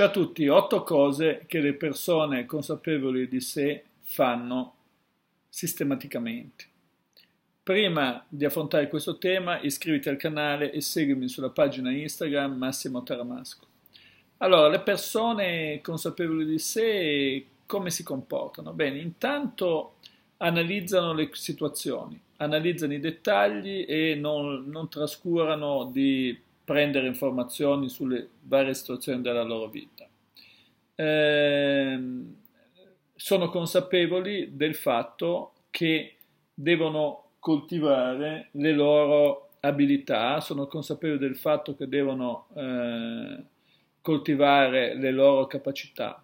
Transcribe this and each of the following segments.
Ciao a tutti, otto cose che le persone consapevoli di sé fanno sistematicamente. Prima di affrontare questo tema iscriviti al canale e seguimi sulla pagina Instagram Massimo Taramasco. Allora, le persone consapevoli di sé come si comportano? Bene, intanto analizzano le situazioni, analizzano i dettagli e non, non trascurano di prendere informazioni sulle varie situazioni della loro vita. Eh, sono consapevoli del fatto che devono coltivare le loro abilità, sono consapevoli del fatto che devono eh, coltivare le loro capacità.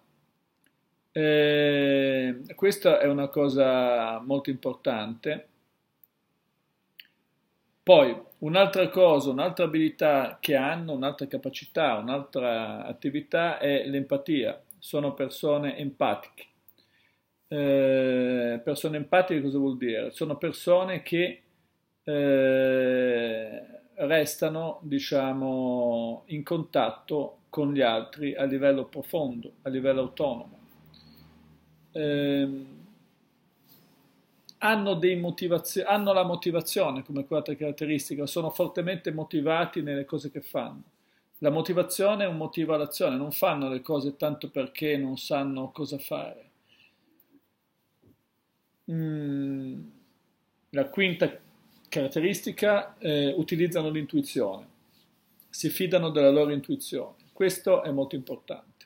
Eh, questa è una cosa molto importante poi un'altra cosa, un'altra abilità che hanno, un'altra capacità, un'altra attività è l'empatia. Sono persone empatiche. Eh, persone empatiche cosa vuol dire? Sono persone che eh, restano, diciamo, in contatto con gli altri a livello profondo, a livello autonomo. Eh, hanno, motivazio- hanno la motivazione come quarta caratteristica, sono fortemente motivati nelle cose che fanno. La motivazione è un motivo all'azione, non fanno le cose tanto perché non sanno cosa fare. Mm, la quinta caratteristica, eh, utilizzano l'intuizione, si fidano della loro intuizione. Questo è molto importante.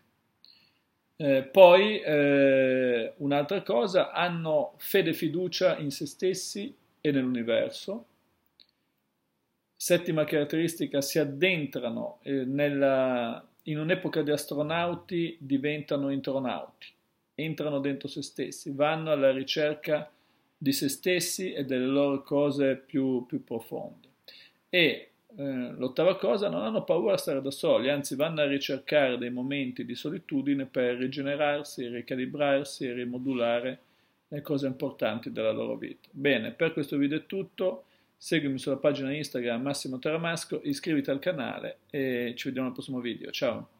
Eh, poi, eh, un'altra cosa, hanno fede e fiducia in se stessi e nell'universo. Settima caratteristica, si addentrano eh, nella, in un'epoca di astronauti, diventano intronauti, entrano dentro se stessi, vanno alla ricerca di se stessi e delle loro cose più, più profonde. E eh, l'ottava cosa, non hanno paura a stare da soli, anzi vanno a ricercare dei momenti di solitudine per rigenerarsi, ricalibrarsi e rimodulare le cose importanti della loro vita. Bene, per questo video è tutto. Seguimi sulla pagina Instagram Massimo Taramasco, iscriviti al canale e ci vediamo al prossimo video. Ciao!